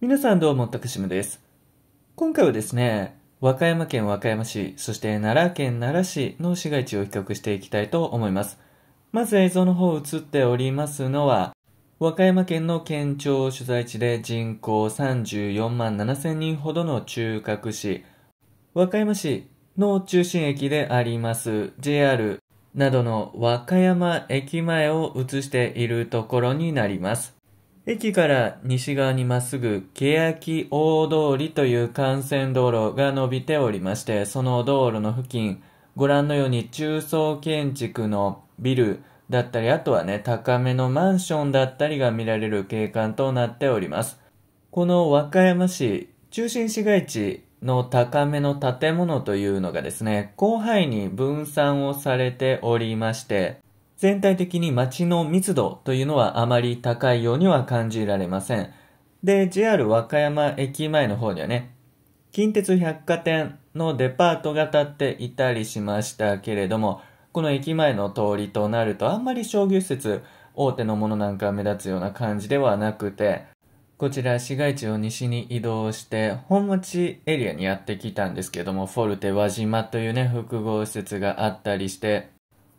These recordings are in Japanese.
皆さんどうも、たくしむです。今回はですね、和歌山県和歌山市、そして奈良県奈良市の市街地を比較していきたいと思います。まず映像の方映っておりますのは、和歌山県の県庁取材地で人口34万7千人ほどの中核市、和歌山市の中心駅であります JR などの和歌山駅前を映しているところになります。駅から西側にまっすぐ、欅大通りという幹線道路が伸びておりまして、その道路の付近、ご覧のように中層建築のビルだったり、あとはね、高めのマンションだったりが見られる景観となっております。この和歌山市、中心市街地の高めの建物というのがですね、広範囲に分散をされておりまして、全体的に街の密度というのはあまり高いようには感じられません。で、JR 和歌山駅前の方にはね、近鉄百貨店のデパートが建っていたりしましたけれども、この駅前の通りとなるとあんまり商業施設、大手のものなんか目立つような感じではなくて、こちら市街地を西に移動して、本町エリアにやってきたんですけども、フォルテ輪島というね、複合施設があったりして、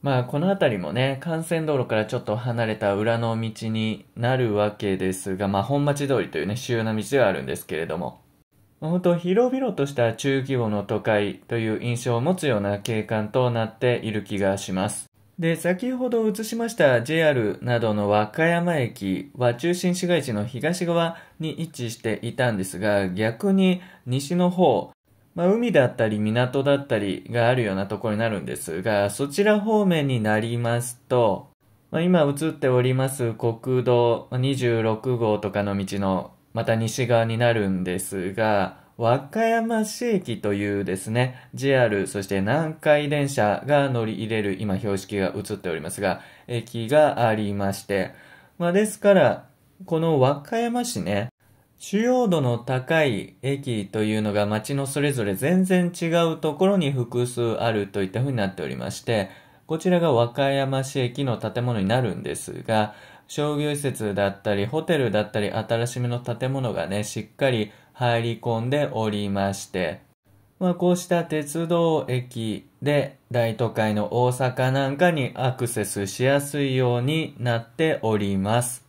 まあ、この辺りもね、幹線道路からちょっと離れた裏の道になるわけですが、まあ、本町通りというね、主要な道ではあるんですけれども、まあ、本当広々とした中規模の都会という印象を持つような景観となっている気がします。で、先ほど映しました JR などの和歌山駅は中心市街地の東側に位置していたんですが、逆に西の方、まあ、海だったり港だったりがあるようなところになるんですが、そちら方面になりますと、まあ、今映っております国道26号とかの道のまた西側になるんですが、和歌山市駅というですね、JR、そして南海電車が乗り入れる今標識が映っておりますが、駅がありまして、まあ、ですから、この和歌山市ね、主要度の高い駅というのが街のそれぞれ全然違うところに複数あるといったふうになっておりまして、こちらが和歌山市駅の建物になるんですが、商業施設だったり、ホテルだったり、新しめの建物がね、しっかり入り込んでおりまして、まあ、こうした鉄道駅で大都会の大阪なんかにアクセスしやすいようになっております。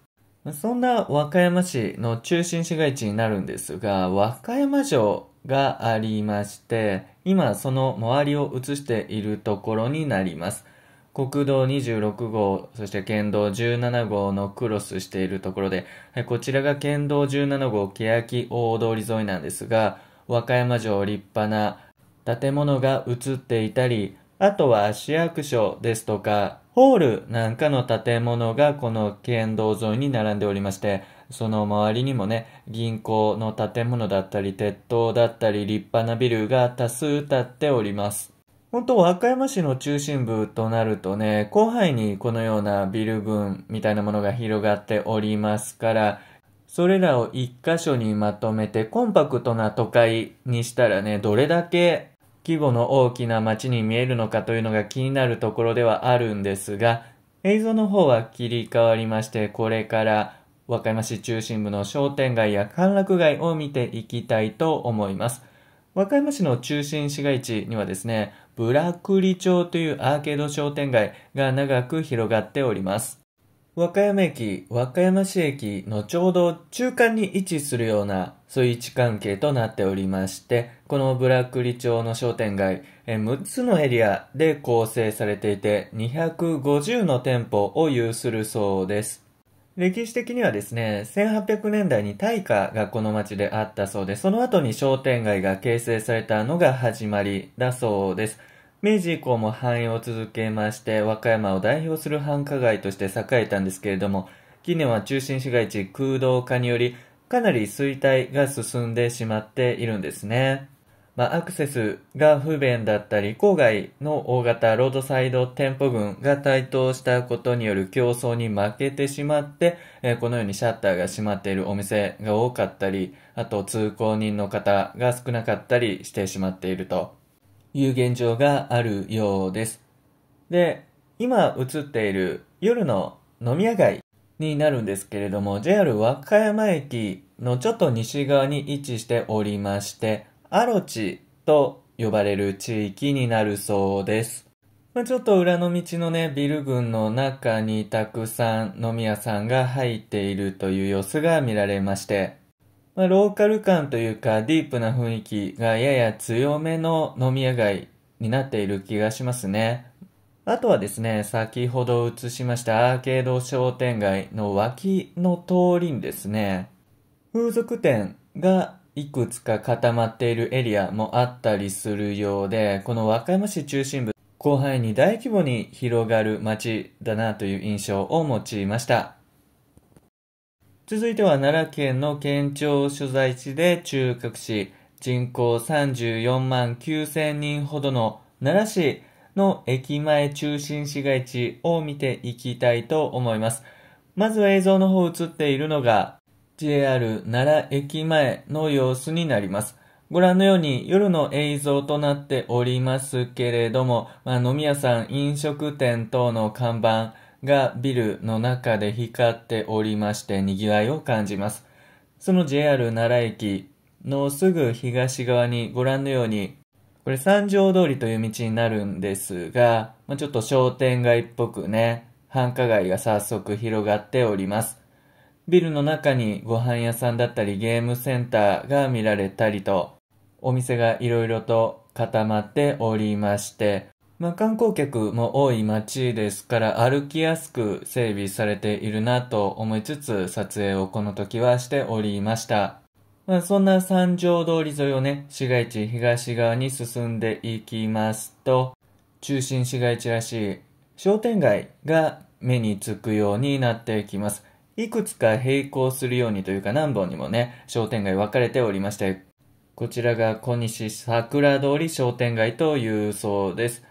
そんな和歌山市の中心市街地になるんですが、和歌山城がありまして、今その周りを映しているところになります。国道26号、そして県道17号のクロスしているところで、こちらが県道17号欅大通り沿いなんですが、和歌山城立派な建物が映っていたり、あとは市役所ですとか、ホールなんかの建物がこの県道沿いに並んでおりまして、その周りにもね、銀行の建物だったり、鉄塔だったり、立派なビルが多数建っております。本当、和歌山市の中心部となるとね、広範囲にこのようなビル群みたいなものが広がっておりますから、それらを一箇所にまとめてコンパクトな都会にしたらね、どれだけ規模の大きな街に見えるのかというのが気になるところではあるんですが、映像の方は切り替わりまして、これから和歌山市中心部の商店街や歓楽街を見ていきたいと思います。和歌山市の中心市街地にはですね、ブラクリ町というアーケード商店街が長く広がっております。和歌山駅、和歌山市駅のちょうど中間に位置するような、そういう位置関係となっておりまして、このブラックリ町の商店街、え6つのエリアで構成されていて、250の店舗を有するそうです。歴史的にはですね、1800年代に大化がこの町であったそうで、その後に商店街が形成されたのが始まりだそうです。明治以降も繁栄を続けまして、和歌山を代表する繁華街として栄えたんですけれども、近年は中心市街地空洞化により、かなり衰退が進んでしまっているんですね。まあ、アクセスが不便だったり、郊外の大型ロードサイド店舗群が台頭したことによる競争に負けてしまって、えー、このようにシャッターが閉まっているお店が多かったり、あと通行人の方が少なかったりしてしまっていると。いう現状があるようです。で、今映っている夜の飲み屋街になるんですけれども、JR 和歌山駅のちょっと西側に位置しておりまして、アロチと呼ばれる地域になるそうです。まあ、ちょっと裏の道のね、ビル群の中にたくさん飲み屋さんが入っているという様子が見られまして、まあ、ローカル感というかディープな雰囲気がやや強めの飲み屋街になっている気がしますね。あとはですね、先ほど映しましたアーケード商店街の脇の通りにですね、風俗店がいくつか固まっているエリアもあったりするようで、この和歌山市中心部、広範囲に大規模に広がる街だなという印象を持ちました。続いては奈良県の県庁所在地で中核市、人口34万9000人ほどの奈良市の駅前中心市街地を見ていきたいと思います。まずは映像の方映っているのが JR 奈良駅前の様子になります。ご覧のように夜の映像となっておりますけれども、まあ、飲み屋さん、飲食店等の看板、がビルの中で光っておりまして賑わいを感じます。その JR 奈良駅のすぐ東側にご覧のように、これ三条通りという道になるんですが、ちょっと商店街っぽくね、繁華街が早速広がっております。ビルの中にご飯屋さんだったりゲームセンターが見られたりと、お店が色々と固まっておりまして、まあ、観光客も多い街ですから歩きやすく整備されているなと思いつつ撮影をこの時はしておりました。まあ、そんな三条通り沿いをね、市街地東側に進んでいきますと、中心市街地らしい商店街が目につくようになっていきます。いくつか並行するようにというか何本にもね、商店街分かれておりまして、こちらが小西桜通り商店街というそうです。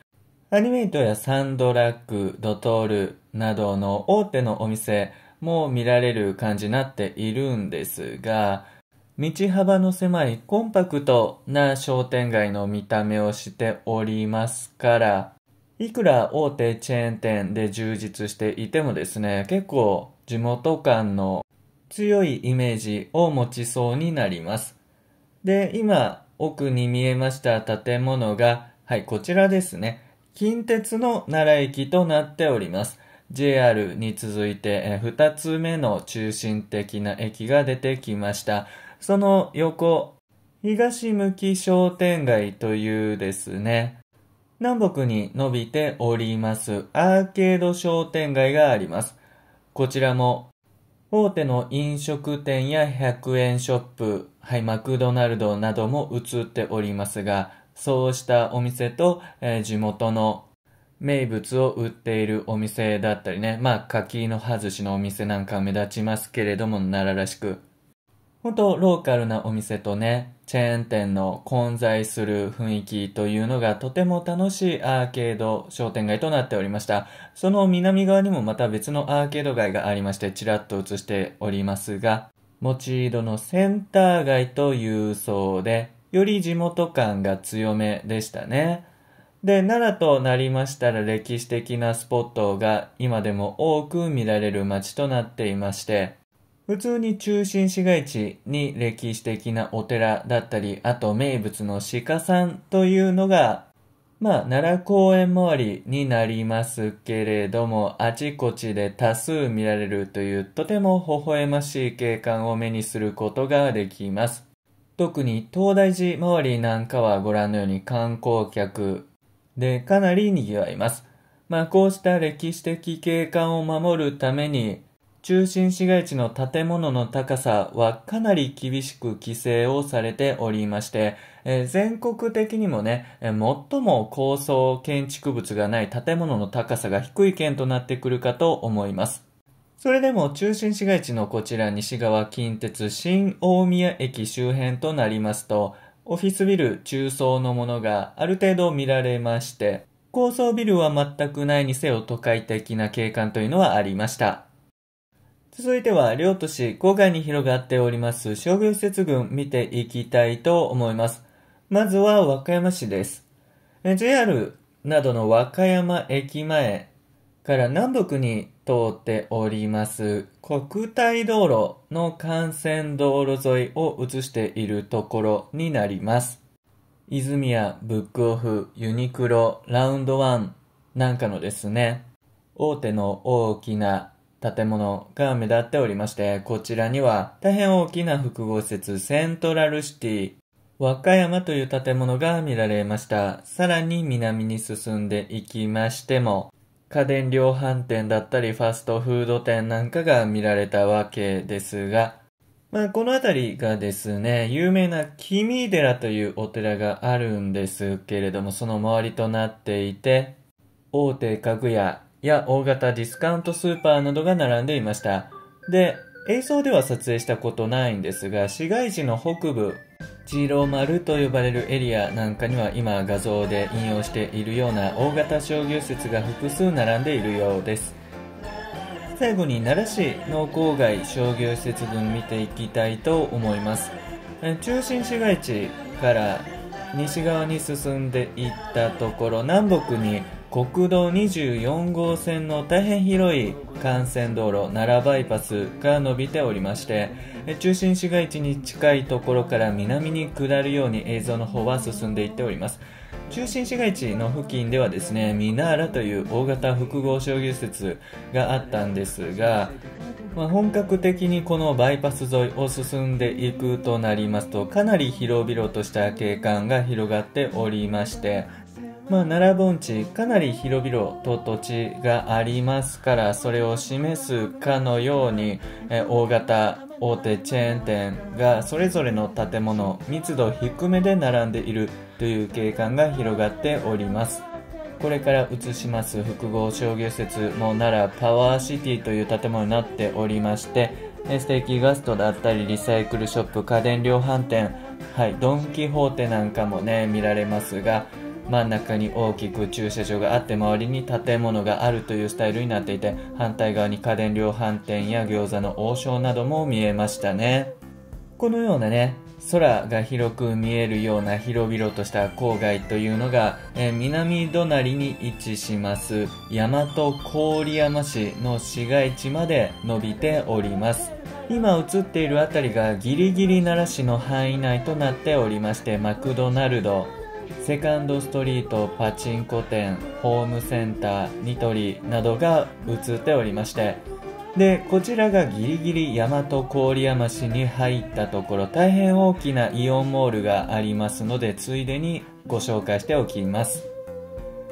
アニメイトやサンドラック、ドトールなどの大手のお店も見られる感じになっているんですが、道幅の狭いコンパクトな商店街の見た目をしておりますから、いくら大手チェーン店で充実していてもですね、結構地元感の強いイメージを持ちそうになります。で、今奥に見えました建物が、はい、こちらですね。近鉄の奈良駅となっております。JR に続いて2つ目の中心的な駅が出てきました。その横、東向き商店街というですね、南北に伸びておりますアーケード商店街があります。こちらも大手の飲食店や100円ショップ、はい、マクドナルドなども映っておりますが、そうしたお店と、えー、地元の名物を売っているお店だったりね、まあ、柿の葉寿司のお店なんか目立ちますけれども、奈良らしく。ほんと、ローカルなお店とね、チェーン店の混在する雰囲気というのがとても楽しいアーケード商店街となっておりました。その南側にもまた別のアーケード街がありまして、ちらっと映しておりますが、持ち色のセンター街というそうで、より地元感が強めでしたね。で、奈良となりましたら歴史的なスポットが今でも多く見られる街となっていまして、普通に中心市街地に歴史的なお寺だったり、あと名物の鹿さんというのが、まあ、奈良公園周りになりますけれども、あちこちで多数見られるというとても微笑ましい景観を目にすることができます。特に東大寺周りなんかはご覧のように観光客でかなり賑わいます。まあこうした歴史的景観を守るために中心市街地の建物の高さはかなり厳しく規制をされておりまして、えー、全国的にもね、え最も高層建築物がない建物の高さが低い県となってくるかと思います。それでも中心市街地のこちら西側近鉄新大宮駅周辺となりますと、オフィスビル中層のものがある程度見られまして、高層ビルは全くないにせよ都会的な景観というのはありました。続いては、両都市郊外に広がっております商業施設群見ていきたいと思います。まずは和歌山市です。JR などの和歌山駅前から南北に通っております。国体道路の幹線道路沿いを映しているところになります。泉谷、ブックオフ、ユニクロ、ラウンドワンなんかのですね、大手の大きな建物が目立っておりまして、こちらには大変大きな複合施設セントラルシティ、和歌山という建物が見られました。さらに南に進んでいきましても、家電量販店だったりファストフード店なんかが見られたわけですが、まあこの辺りがですね、有名な君寺というお寺があるんですけれども、その周りとなっていて、大手家具屋や大型ディスカウントスーパーなどが並んでいました。で、映像では撮影したことないんですが市街地の北部ジロ丸と呼ばれるエリアなんかには今画像で引用しているような大型商業施設が複数並んでいるようです最後に奈良市の郊外商業施設群見ていきたいと思います中心市街地から西側に進んでいったところ南北に国道24号線の大変広い幹線道路奈良バイパスが伸びておりまして中心市街地に近いところから南に下るように映像の方は進んでいっております中心市街地の付近ではですねミナーラという大型複合商業施設があったんですが、まあ、本格的にこのバイパス沿いを進んでいくとなりますとかなり広々とした景観が広がっておりましてまあ、奈良盆地かなり広々と土地がありますからそれを示すかのように、え大型大手チェーン店がそれぞれの建物密度低めで並んでいるという景観が広がっておりますこれから移します複合商業施設も奈良パワーシティという建物になっておりましてステーキガストだったりリサイクルショップ家電量販店はいドン・キホーテなんかもね見られますが真ん中に大きく駐車場があって周りに建物があるというスタイルになっていて反対側に家電量販店や餃子の王将なども見えましたねこのようなね空が広く見えるような広々とした郊外というのが、えー、南隣に位置します大和郡山市の市街地まで伸びております今映っている辺りがギリギリ奈良市の範囲内となっておりましてマクドナルドセカンドストリート、パチンコ店、ホームセンター、ニトリなどが映っておりまして、で、こちらがギリギリ大和郡山市に入ったところ、大変大きなイオンモールがありますので、ついでにご紹介しておきます。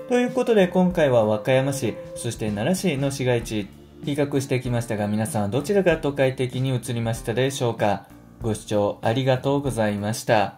ということで、今回は和歌山市、そして奈良市の市街地、比較してきましたが、皆さんどちらが都会的に映りましたでしょうかご視聴ありがとうございました。